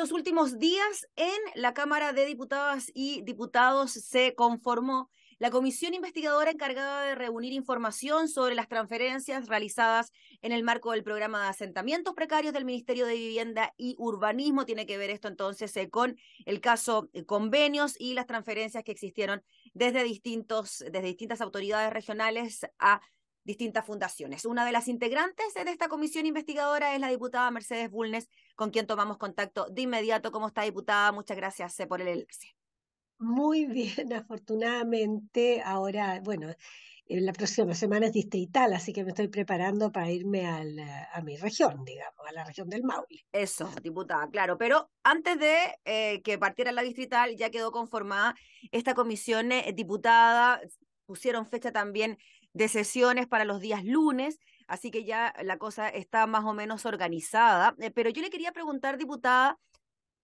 los últimos días en la Cámara de Diputadas y Diputados se conformó la comisión investigadora encargada de reunir información sobre las transferencias realizadas en el marco del programa de asentamientos precarios del Ministerio de Vivienda y Urbanismo. Tiene que ver esto entonces eh, con el caso eh, convenios y las transferencias que existieron desde, distintos, desde distintas autoridades regionales a distintas fundaciones. Una de las integrantes de esta comisión investigadora es la diputada Mercedes Bulnes, con quien tomamos contacto de inmediato. ¿Cómo está, diputada? Muchas gracias eh, por el enlace. Muy bien, afortunadamente. Ahora, bueno, la próxima semana es distrital, así que me estoy preparando para irme a mi región, digamos, a la región del Maule. Eso, diputada, claro. Pero antes de eh, que partiera la distrital, ya quedó conformada esta comisión eh, diputada. Pusieron fecha también de sesiones para los días lunes, así que ya la cosa está más o menos organizada. Eh, pero yo le quería preguntar, diputada,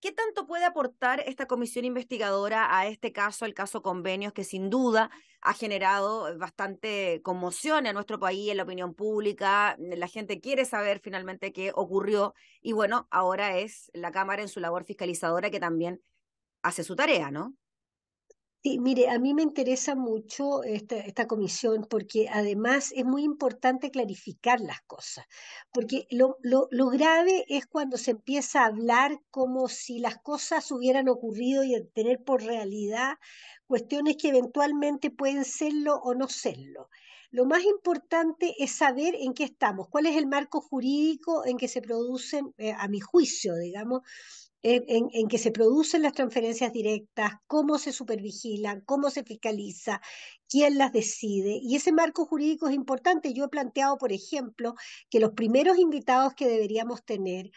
¿qué tanto puede aportar esta comisión investigadora a este caso, el caso Convenios, que sin duda ha generado eh, bastante conmoción en nuestro país, en la opinión pública? La gente quiere saber finalmente qué ocurrió y bueno, ahora es la Cámara en su labor fiscalizadora que también hace su tarea, ¿no? Sí, mire, a mí me interesa mucho esta, comisión porque además es muy importante clarificar las cosas, porque lo, grave es cuando se empieza a hablar como si las cosas hubieran ocurrido y tener por realidad cuestiones que eventualmente pueden serlo o no serlo. Lo más importante es saber en qué estamos, cuál es el marco jurídico en que se producen, eh, a mi juicio, digamos, en, que se producen las transferencias directas, cómo se supervigilan, cómo se fiscaliza, quién las decide. Y ese marco jurídico es importante. Yo he planteado, por ejemplo, que los primeros invitados que deberíamos tener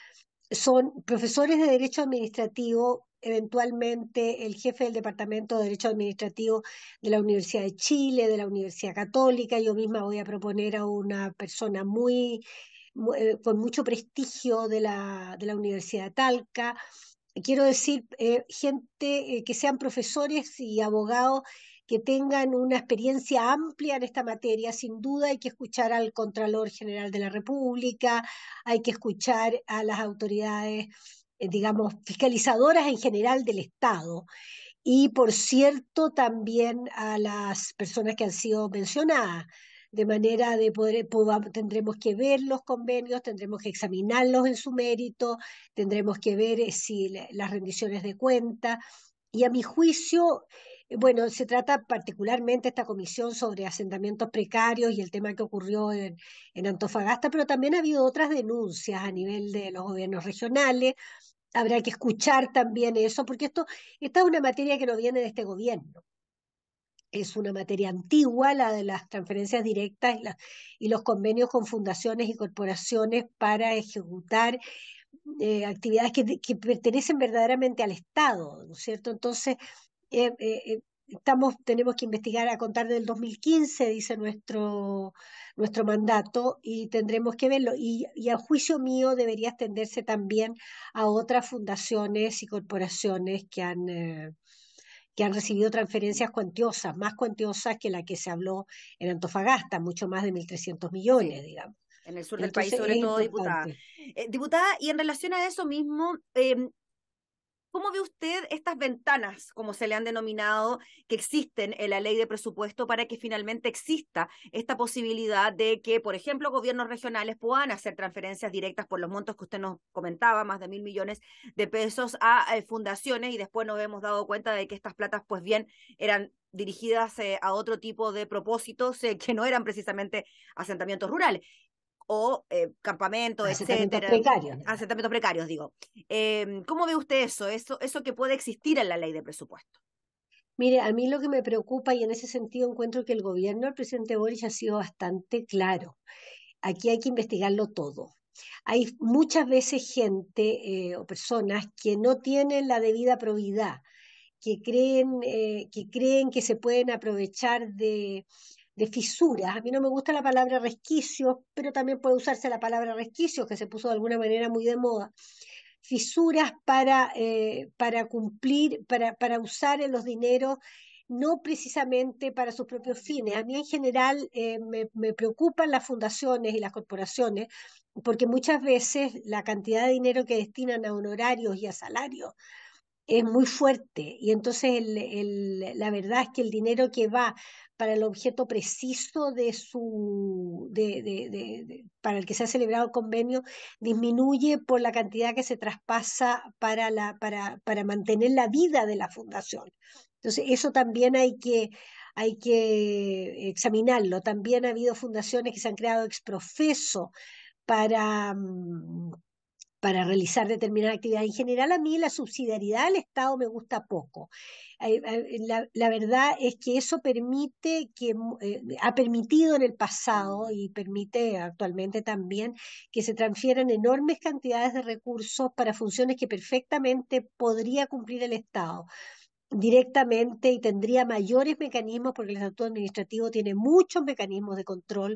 son profesores de Derecho Administrativo, eventualmente el jefe del Departamento de Derecho Administrativo de la Universidad de Chile, de la Universidad Católica. Yo misma voy a proponer a una persona muy eh, con mucho prestigio de la, de la Universidad de Talca. Quiero decir, eh, gente eh, que sean profesores y abogados que tengan una experiencia amplia en esta materia. Sin duda hay que escuchar al Contralor General de la República, hay que escuchar a las autoridades, digamos, fiscalizadoras en general del Estado. Y por cierto, también a las personas que han sido mencionadas, de manera de poder, tendremos que ver los convenios, tendremos que examinarlos en su mérito, tendremos que ver eh, si las rendiciones de cuenta. Y a mi juicio, eh, bueno, se trata particularmente esta comisión sobre asentamientos precarios y el tema que ocurrió en, Antofagasta, pero también ha habido otras denuncias a nivel de los gobiernos regionales. Habrá que escuchar también eso, porque esto, esta es una materia que no viene de este gobierno es una materia antigua, la de las transferencias directas y, los convenios con fundaciones y corporaciones para ejecutar eh, actividades que, pertenecen verdaderamente al Estado, ¿no es cierto? Entonces, eh, eh, estamos, tenemos que investigar a contar del 2015, dice nuestro, nuestro mandato, y tendremos que verlo. y a juicio mío debería extenderse también a otras fundaciones y corporaciones que han que han recibido transferencias cuantiosas, más cuantiosas que la que se habló en Antofagasta, mucho más de 1.300 millones, digamos. En el sur del país, sobre todo, diputada. Eh, diputada, y en relación a eso mismo, eh, ¿Cómo ve usted estas ventanas, como se le han denominado, que existen en la ley de presupuesto para que finalmente exista esta posibilidad de que, por ejemplo, gobiernos regionales puedan hacer transferencias directas por los montos que usted nos comentaba, más de mil millones de pesos, a eh, fundaciones y después nos hemos dado cuenta de que estas platas, pues bien, eran dirigidas eh, a otro tipo de propósitos eh, que no eran precisamente asentamientos rurales o eh, campamento, etcétera. Precarios. Asentamientos precarios, digo. Em, ¿Cómo ve usted eso? eso? Eso que puede existir en la ley de presupuesto. Mire, a mí lo que me preocupa y en ese sentido encuentro que el gobierno del presidente Boris ha sido bastante claro. Aquí hay que investigarlo todo. Hay muchas veces gente eh, o personas que no tienen la debida probidad, que creen, eh, que creen que se pueden aprovechar de, de fisuras. A mí no me gusta la palabra resquicios, pero también puede usarse la palabra resquicios, que se puso de alguna manera muy de moda. Fisuras para, eh, para cumplir, para, para usar los dineros no precisamente para sus propios fines. A mí en general eh, me, preocupan las fundaciones y las corporaciones porque muchas veces la cantidad de dinero que destinan a honorarios y a salarios es muy fuerte y entonces la verdad es que el dinero que va para el objeto preciso de su, para el que se ha celebrado el convenio, disminuye por la cantidad que se traspasa para, la, para, para mantener la vida de la fundación. Entonces, eso también hay que, hay que examinarlo. También ha habido fundaciones que se han creado ex profeso para, mm, para realizar determinada actividad. En general, a mí la subsidiariedad del Estado me gusta poco. Eh, eh, la, verdad es que eso permite que eh, ha permitido en el pasado y permite actualmente también que se transfieran enormes cantidades de recursos para funciones que perfectamente podría cumplir el Estado directamente y tendría mayores mecanismos porque el Estado administrativo tiene muchos mecanismos de control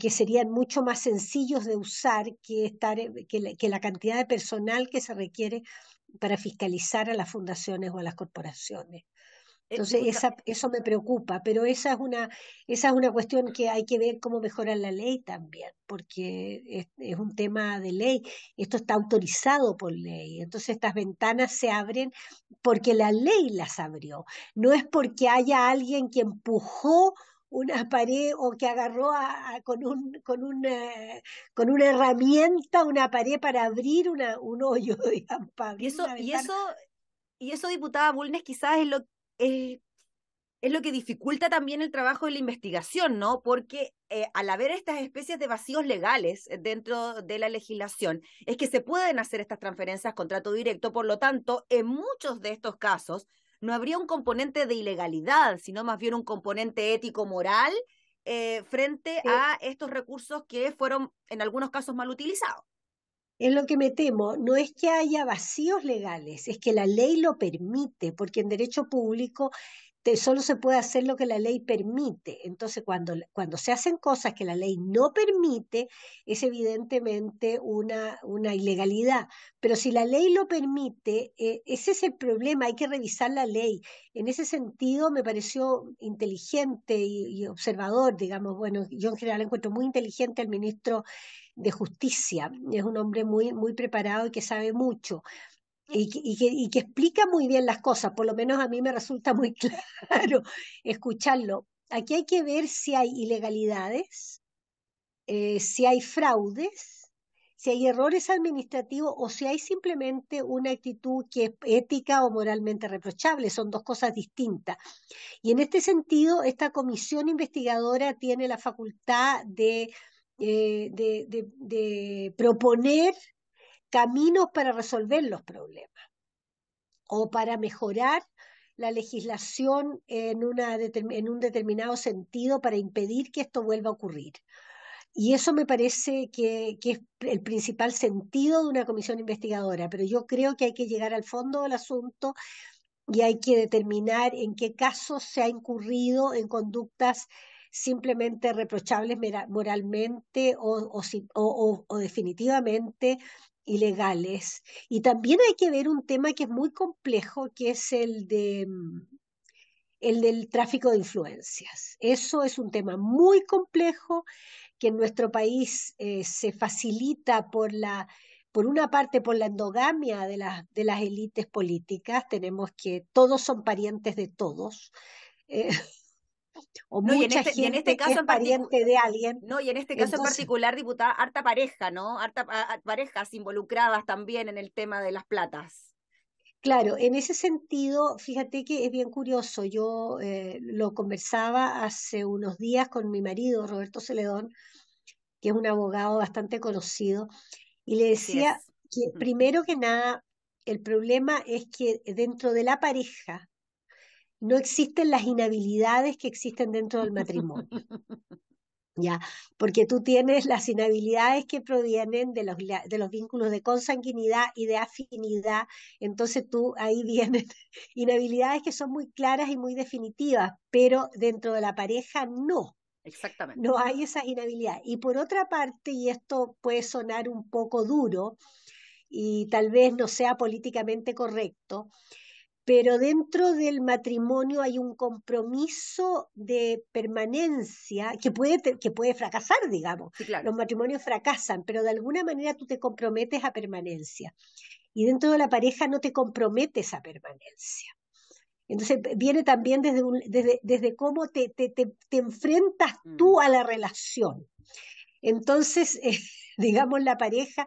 que, serían mucho más sencillos de usar que, estar, eh, que la, cantidad de personal que se requiere para fiscalizar a las fundaciones o a las corporaciones. Eh, entonces, esa, eso me preocupa, pero esa es, una, esa es una cuestión que hay que ver cómo mejora la ley también, porque es, un tema de ley. Esto está autorizado por ley, entonces estas ventanas se abren porque la ley las abrió, no es porque haya alguien que empujó una pared o que agarró a, con, un, con, una, eh, con una herramienta una pared para abrir una, un hoyo, y eso, y eso, y eso, diputada Bulnes, quizás es lo, es, es lo que dificulta también el trabajo de la investigación, ¿no? Porque eh, al haber estas especies de vacíos legales dentro de la legislación, es que se pueden hacer estas transferencias contrato directo, por lo tanto, en muchos de estos casos, no habría un componente de ilegalidad, sino más bien un componente ético-moral eh, frente a estos recursos que fueron en algunos casos mal utilizados. Es lo que me temo, no es que haya vacíos legales, es que la ley lo permite, porque en derecho público solo se puede hacer lo que la ley permite. Entonces, cuando, cuando se hacen cosas que la ley no permite, es evidentemente una, una ilegalidad. Pero si la ley lo permite, eh, ese es el problema, hay que revisar la ley. En ese sentido, me pareció inteligente y, observador, digamos, bueno, yo en general encuentro muy inteligente al ministro de Justicia. Es un hombre muy, muy preparado y que sabe mucho y que, y que, explica muy bien las cosas, por lo menos a mí me resulta muy claro escucharlo. Aquí hay que ver si hay ilegalidades, eh, si hay fraudes, si hay errores administrativos o si hay simplemente una actitud que es ética o moralmente reprochable. Son dos cosas distintas. Y en este sentido, esta comisión investigadora tiene la facultad de, eh, de proponer caminos para resolver los problemas o para mejorar la legislación en, una, en un determinado sentido para impedir que esto vuelva a ocurrir. Y eso me parece que, que, es el principal sentido de una comisión investigadora, pero yo creo que hay que llegar al fondo del asunto y hay que determinar en qué casos se ha incurrido en conductas simplemente reprochables moralmente o, o, o definitivamente ilegales. Y también hay que ver un tema que es muy complejo, que es el de mm, el del tráfico de influencias. Eso es un tema muy complejo que en nuestro país eh, se facilita por la por una parte por la endogamia de, las de las élites políticas, tenemos que todos son parientes de todos. Eh, o este, y en este, caso pariente de alguien. No, y en este caso en particular, diputada, harta pareja, ¿no? Harta parejas involucradas también en el tema de las platas. Claro, en ese sentido, fíjate que es bien curioso. Yo eh, lo conversaba hace unos días con mi marido, Roberto Celedón, que es un abogado bastante conocido, y le decía que primero que nada, el problema es que dentro de la pareja no existen las inhabilidades que existen dentro del matrimonio. ¿Ya? Porque tú tienes las inhabilidades que provienen de los, de los vínculos de consanguinidad y de afinidad, entonces tú ahí vienen inhabilidades que son muy claras y muy definitivas, pero dentro de la pareja no. Exactamente. No hay esas inhabilidades. Y por otra parte, y esto puede sonar un poco duro y tal vez no sea políticamente correcto, pero dentro del matrimonio hay un compromiso de permanencia que puede, que puede fracasar, digamos. Los matrimonios fracasan, pero de alguna manera tú te comprometes a permanencia. Y dentro de la pareja no te comprometes a permanencia. Entonces viene también desde, desde, cómo te, enfrentas tú mm. a la relación. Entonces, eh, digamos, la pareja,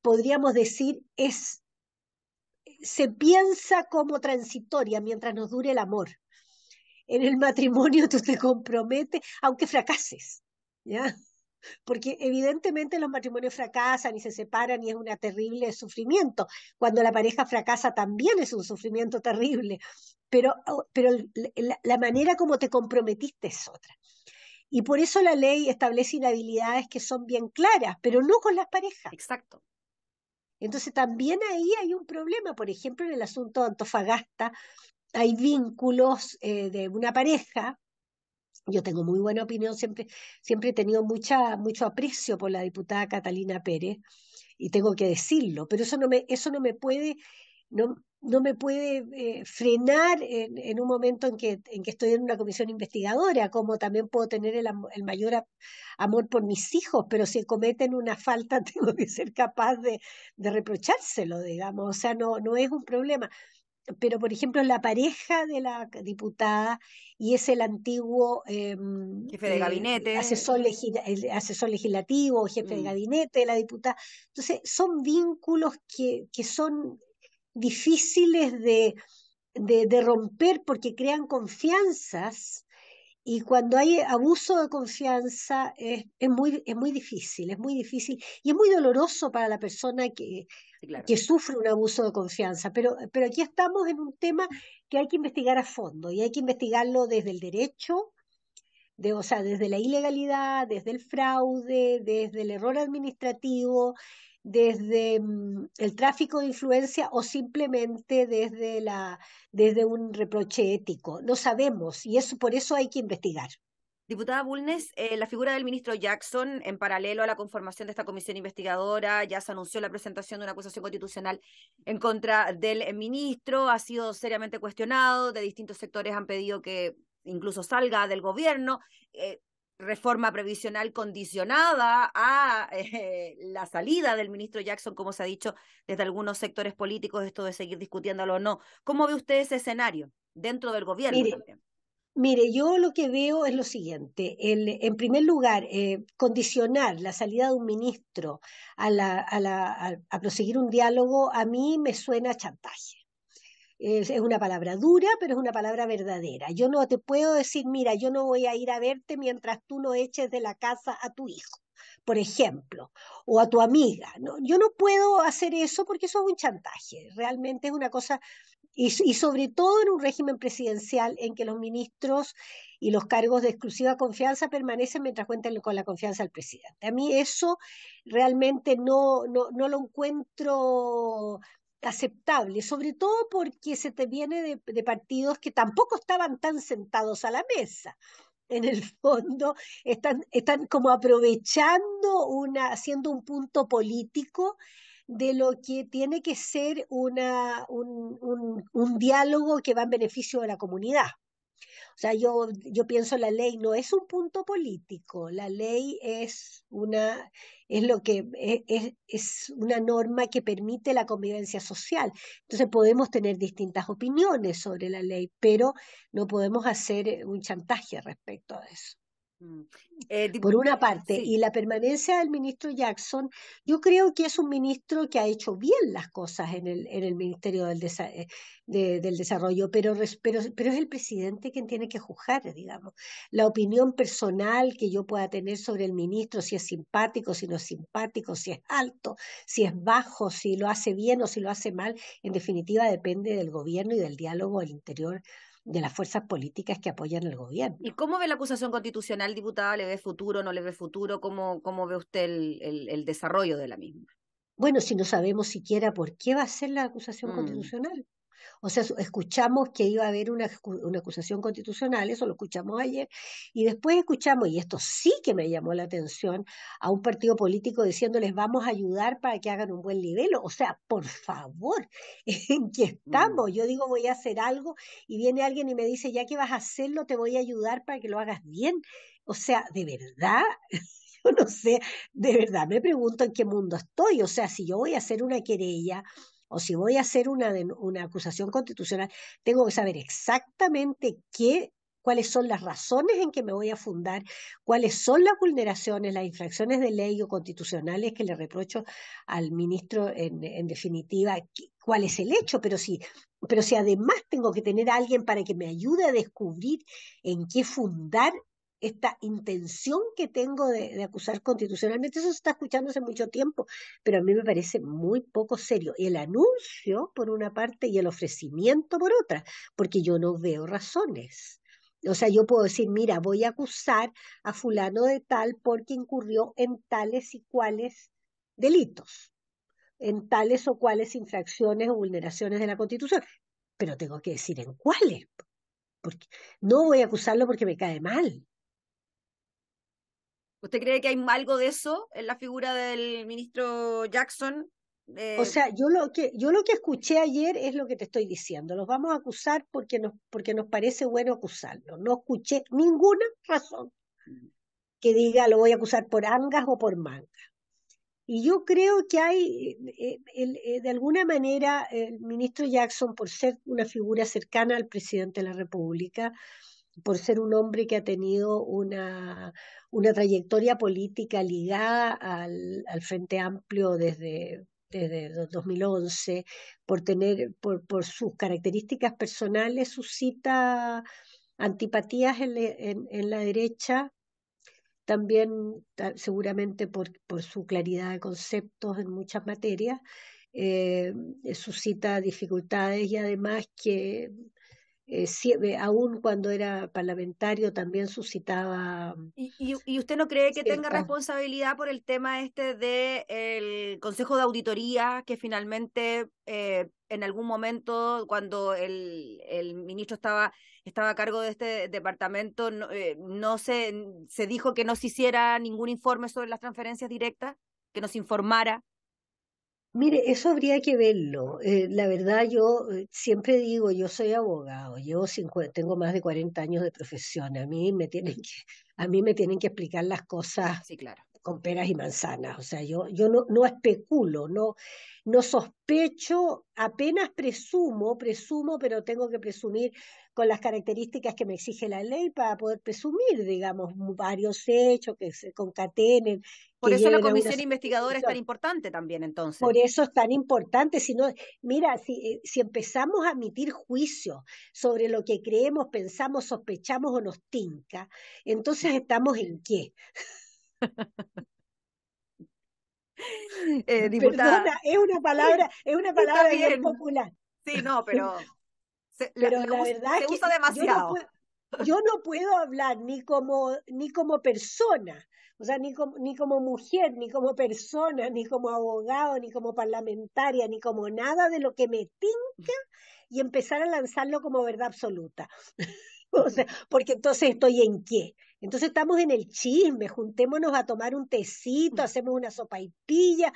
podríamos decir, es se piensa como transitoria mientras nos dure el amor. En el matrimonio tú te comprometes, aunque fracases, ¿ya? Porque evidentemente los matrimonios fracasan y se separan y es un terrible sufrimiento. Cuando la pareja fracasa también es un sufrimiento terrible, pero, oh, pero la, la manera como te comprometiste es otra. Y por eso la ley establece inhabilidades que son bien claras, pero no con las parejas. Exacto. Entonces también ahí hay un problema, por ejemplo, en el asunto de Antofagasta, hay vínculos eh, de una pareja. Yo tengo muy buena opinión, siempre, siempre he tenido mucha, mucho aprecio por la diputada Catalina Pérez, y tengo que decirlo, pero eso no me, eso no me puede, no, no me puede eh, frenar en, un momento en que, en que estoy en una comisión investigadora, como también puedo tener el, mayor amor por mis hijos, pero si cometen una falta tengo que ser capaz de, reprochárselo, digamos, o sea, no, es un problema. Pero, por ejemplo, la pareja de la diputada y es el antiguo em, jefe de eh, gabinete. Asesor, legislativo, jefe de mm. gabinete de la diputada. Entonces, son vínculos que, que son difíciles de, de, romper porque crean confianzas y cuando hay abuso de confianza es, es, muy, es muy difícil, es muy difícil y es muy doloroso para la persona que, que sufre un abuso de confianza. Pero, pero aquí estamos en un tema que hay que investigar a fondo y hay que investigarlo desde el derecho, de, o sea, desde la ilegalidad, desde el fraude, desde el error administrativo, desde mm, el tráfico de influencia o simplemente desde, la, un reproche ético. No sabemos y eso, por eso hay que investigar. Diputada Bulnes, eh, la figura del ministro Jackson, en paralelo a la conformación de esta comisión investigadora, ya se anunció la presentación de una acusación constitucional en contra del ministro, ha sido seriamente cuestionado, de distintos sectores han pedido que incluso salga del gobierno. Eh, reforma previsional condicionada a eh, la salida del ministro Jackson, como se ha dicho desde algunos sectores políticos, esto de seguir discutiéndolo o no. ¿Cómo ve usted ese escenario dentro del gobierno? Mire, yo lo que veo es lo siguiente. en primer lugar, eh, condicionar la salida de un ministro a, a proseguir un diálogo a mí me suena chantaje. Es, una palabra dura, pero es una palabra verdadera. Yo no te puedo decir, mira, yo no voy a ir a verte mientras tú no eches de la casa a tu hijo, por ejemplo, o a tu amiga. yo no puedo hacer eso porque eso es un chantaje. Realmente es una cosa, y, sobre todo en un régimen presidencial en que los ministros y los cargos de exclusiva confianza permanecen mientras cuenten con la confianza del presidente. A mí eso realmente no, no lo encuentro aceptable, sobre todo porque se te viene de, partidos que tampoco estaban tan sentados a la mesa en el fondo están, como aprovechando una, haciendo un punto político de lo que tiene que ser una, un diálogo que va en beneficio de la comunidad. O sea, yo, yo pienso la ley no es un punto político, la ley es una, es lo que, e, es, es una norma que permite la convivencia social. Entonces podemos tener distintas opiniones sobre la ley, pero no podemos hacer eh, un chantaje respecto a eso. Mm. Eh, por una parte, y la permanencia del ministro Jackson, yo creo que es un ministro que ha hecho bien las cosas en el, en el Ministerio del, eh, Desarrollo, pero, pero, pero, es el presidente quien tiene que juzgar, digamos. La opinión personal que yo pueda tener sobre el ministro, si es simpático, si no es simpático, si es alto, si es bajo, si lo hace bien o si lo hace mal, en definitiva depende del gobierno y del diálogo al interior de las fuerzas políticas que apoyan al gobierno. ¿Y cómo ve la acusación constitucional, diputada? ¿Le ve futuro, no le ve futuro? ¿Cómo, cómo ve usted el, desarrollo de la misma? Bueno, si no sabemos siquiera por qué va a ser la acusación mm. constitucional. O sea, escuchamos que iba a haber una, una acusación constitucional, eso lo escuchamos ayer, y después escuchamos, y esto sí que me llamó la atención, a un partido político diciéndoles vamos a ayudar para que hagan un buen nivel. O sea, por favor, ¿en qué mm. estamos? Yo digo voy a hacer algo y viene alguien y me dice, ya que vas a hacerlo, te voy a ayudar para que lo hagas bien. O sea, de verdad, yo no sé, de verdad me pregunto en qué mundo estoy. O sea, si yo voy a hacer una querella o si voy a hacer una, acusación constitucional, tengo que saber exactamente qué cuáles son las razones en que me voy a fundar, cuáles son las vulneraciones, las infracciones de ley o constitucionales que le reprocho al ministro en, definitiva, cuál es el hecho, pero pero si además tengo que tener a alguien para que me ayude a descubrir en qué fundar esta intención que tengo de, acusar constitucionalmente, eso se está escuchando hace mucho tiempo, pero a mí me parece muy poco serio. El anuncio por una parte y el ofrecimiento por otra, porque yo no veo razones. O sea, yo puedo decir, mira, voy a acusar a fulano de tal porque incurrió en tales y cuales delitos, en tales o cuales infracciones o vulneraciones de la Constitución, pero tengo que decir en cuáles. Porque no voy a acusarlo porque me cae mal, ¿Usted cree que hay algo de eso en la figura del ministro Jackson? O eh, sea, yo lo que yo lo que escuché ayer es lo que te estoy diciendo. Los vamos a acusar porque nos porque nos parece bueno acusarlos. No escuché ninguna razón que diga lo voy a acusar por angas o por mangas. Y yo creo que hay, eh, eh de alguna manera, el ministro Jackson, por ser una figura cercana al presidente de la República, por ser un hombre que ha tenido una, una trayectoria política ligada al, al Frente Amplio desde, desde 2011, por, tener, por, por sus características personales, suscita antipatías en, la derecha, también seguramente por, por su claridad de conceptos en muchas materias, eh, suscita dificultades y además que eh, eh, aún cuando era parlamentario también suscitaba... Mm, ¿Y, y, usted no cree que tenga responsabilidad por el tema este de el Consejo de Auditoría que finalmente eh, en algún momento cuando el, el ministro estaba, estaba a cargo de este departamento no, eh, no se, se dijo que no se hiciera ningún informe sobre las transferencias directas, que nos informara? Mire, eso habría que verlo. Eh, la verdad, yo eh, siempre digo, yo soy abogado, llevo tengo más de 40 años de profesión. A mí me tienen que, a mí me tienen que explicar las cosas sí, claro con peras y manzanas. O sea, yo, yo no, no especulo, no, no sospecho, apenas presumo, presumo, pero tengo que presumir con las características que me exige la ley para poder presumir, digamos, varios hechos que se concatenen. Por eso la comisión investigadora es tan importante también, entonces. Por eso es tan importante. Si no, mira, si, eh, si empezamos a emitir juicios sobre lo que creemos, pensamos, sospechamos o nos tinca, entonces estamos en qué. Eh, es una palabra, es una palabra bien. popular. Sí, no, pero, pero la, verdad es que usa demasiado. Yo no, puedo, hablar ni como ni como persona, o sea, ni como, ni como mujer, ni como persona, ni como abogado, ni como parlamentaria, ni como nada de lo que me tinca mm. y empezar a lanzarlo como verdad absoluta. porque entonces estoy en qué. Entonces estamos en el chisme, juntémonos a tomar un tecito, mm. hacemos una sopa y pilla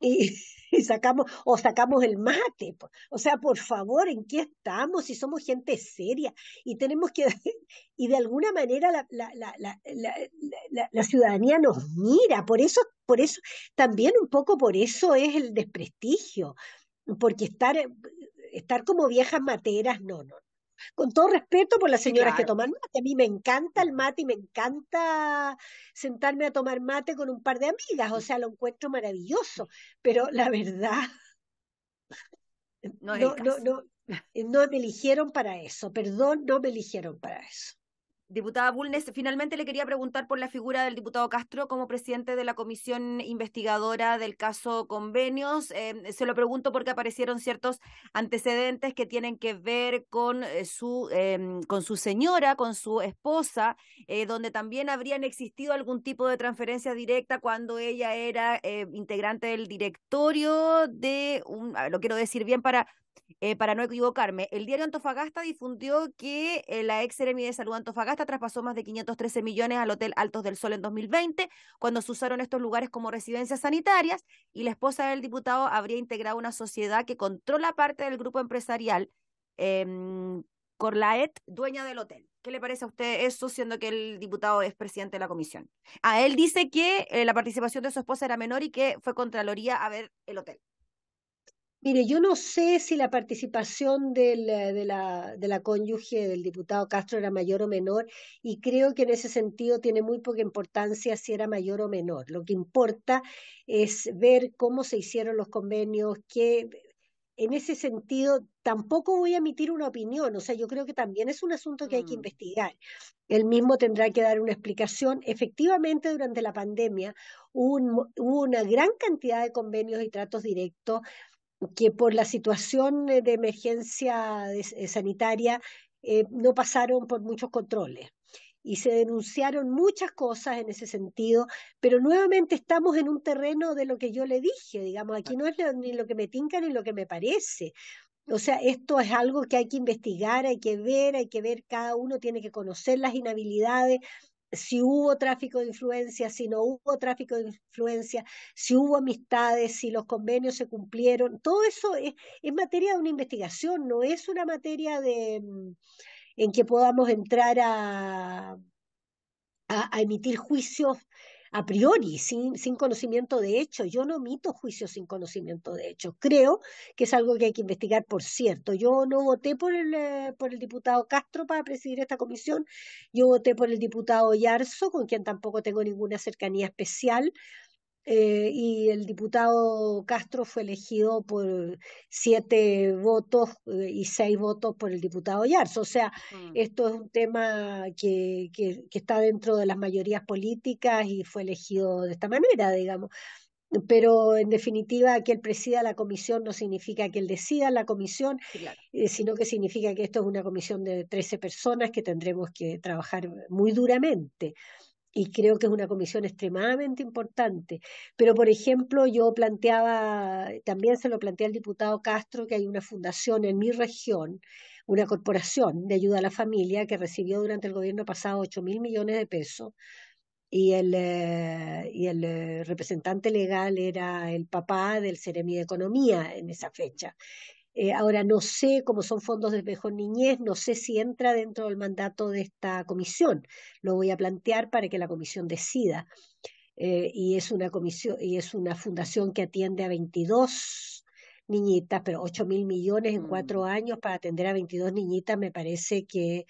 y, sacamos, o sacamos el mate. O sea, por favor, ¿en qué estamos? Si somos gente seria y tenemos que, y de alguna manera la, la, la, la ciudadanía nos mira, por eso, por eso, también un poco por eso es el desprestigio, porque estar, estar como viejas materas, no, no, con todo respeto por las señoras que toman mate. A mí me encanta el mate y me encanta sentarme a tomar mate con un par de amigas, o sea, lo encuentro maravilloso, pero la verdad, no, no, no, no me eligieron para eso, perdón, no me eligieron para eso. Diputada Bulnes, finalmente le quería preguntar por la figura del diputado Castro como presidente de la comisión investigadora del caso convenios. Eh, se lo pregunto porque aparecieron ciertos antecedentes que tienen que ver con eh, su em, con su señora, con su esposa, eh, donde también habrían existido algún tipo de transferencia directa cuando ella era integrante del directorio de un, ah, lo quiero decir bien para eh, para no equivocarme, el diario Antofagasta difundió que eh, la ex de salud Antofagasta traspasó más de 513 millones al Hotel Altos del Sol en 2020, cuando se usaron estos lugares como residencias sanitarias y la esposa del diputado habría integrado una sociedad que controla parte del grupo empresarial em, Corlaet, dueña del hotel. ¿Qué le parece a usted eso, siendo que el diputado es presidente de la comisión? A ah, él dice que eh, la participación de su esposa era menor y que fue Contraloría a ver el hotel. Mire, yo no sé si la participación del, eh, de, la, de la cónyuge del diputado Castro era mayor o menor y creo que en ese sentido tiene muy poca importancia si era mayor o menor. Lo que importa es ver cómo se hicieron los convenios, que en ese sentido, tampoco voy a emitir una opinión, o sea, yo creo que también es un asunto que hay que mm. investigar. Él mismo tendrá que dar una explicación. Efectivamente, durante la pandemia hubo una gran cantidad de convenios y tratos directos que por la situación de emergencia eh, sanitaria eh, no pasaron por muchos controles. Y se denunciaron muchas cosas en ese sentido, pero nuevamente estamos en un terreno de lo que yo le dije, digamos, aquí no es ni lo que me tinca ni lo que me parece. O sea, esto es algo que hay que investigar, hay que ver, hay que ver, cada uno tiene que conocer las inhabilidades, si hubo tráfico de influencia, si no hubo tráfico de influencia, si hubo amistades, si los convenios se cumplieron. Todo eso es, materia de una investigación, no es una materia de, mm, en que podamos entrar a, a emitir juicios a priori, sin, sin conocimiento de hecho. Yo no omito juicios sin conocimiento de hecho. Creo que es algo que hay que investigar, por cierto. Yo no voté por el, eh, por el diputado Castro para presidir esta comisión. Yo voté por el diputado Yarzo, con quien tampoco tengo ninguna cercanía especial. Eh, y el diputado Castro fue elegido por siete votos eh, y seis votos por el diputado Yars. O sea, mm. esto es un tema que, que, está dentro de las mayorías políticas y fue elegido de esta manera, digamos. Pero en definitiva, que él presida la comisión no significa que él decida la comisión, eh, sino que significa que esto es una comisión de 13 personas que tendremos que trabajar muy duramente y creo que es una comisión extremadamente importante. Pero, por ejemplo, yo planteaba, también se lo plantea el diputado Castro, que hay una fundación en mi región, una corporación de ayuda a la familia que recibió durante el gobierno pasado 8 mil millones de pesos. Y el, eh, el eh, representante legal era el papá del Ceremi de Economía en esa fecha. Eh, ahora no sé cómo son fondos de mejor niñez, no sé si entra dentro del mandato de esta comisión. Lo voy a plantear para que la comisión decida. Eh, y es una comisión y es una fundación que atiende a 22 niñitas, pero 8 mil millones en cuatro mm. años para atender a 22 niñitas me parece que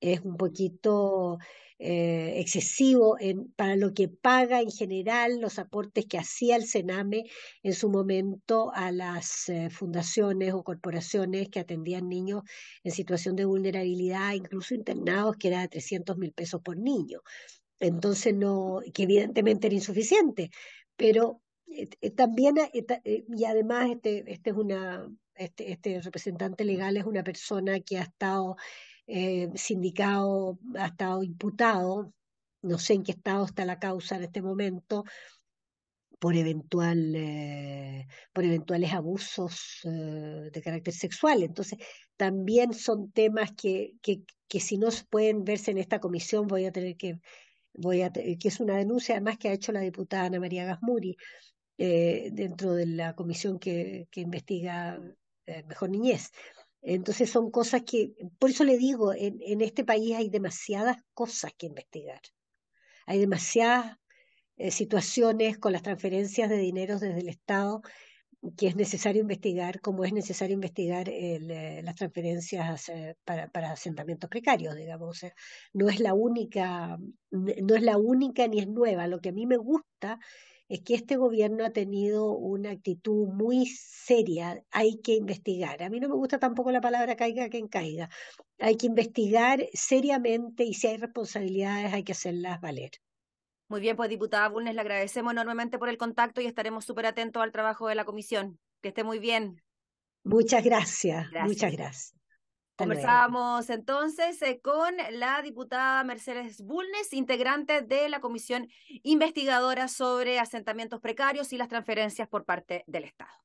es un poquito eh, excesivo para lo que paga en general los aportes que hacía el Sename en su momento a las eh, fundaciones o corporaciones que atendían niños en situación de vulnerabilidad, incluso internados, que era de 300 mil pesos por niño. Entonces, no, que evidentemente era insuficiente, pero eh, también, y además, este, este es una, este, este representante legal es una persona que ha estado eh, sindicado ha estado imputado, no sé en qué estado está la causa en este momento, por, eventual, eh, por eventuales abusos eh, de carácter sexual. Entonces, también son temas que, que, si no pueden verse en esta comisión, voy a tener que, voy a, que es una denuncia además que ha hecho la diputada Ana María Gasmuri dentro de la comisión que, que investiga mejor niñez. Entonces son cosas que, por eso le digo, en, en este país hay demasiadas cosas que investigar. Hay demasiadas eh, situaciones con las transferencias de dinero desde el Estado que es necesario investigar, como es necesario investigar el, eh, las transferencias eh, para, para, asentamientos precarios, digamos. no es la única, no es la única ni es nueva. Lo que a mí me gusta es que este gobierno ha tenido una actitud muy seria. Hay que investigar. A mí no me gusta tampoco la palabra caiga que encaiga. Hay que investigar seriamente y si hay responsabilidades hay que hacerlas valer. Muy bien, pues diputada Bulnes, le agradecemos enormemente por el contacto y estaremos súper atentos al trabajo de la comisión. Que esté muy bien. Muchas gracias. Muchas gracias. Conversamos entonces eh, con la diputada Mercedes Bulnes, integrante de la comisión investigadora sobre asentamientos precarios y las transferencias por parte del Estado.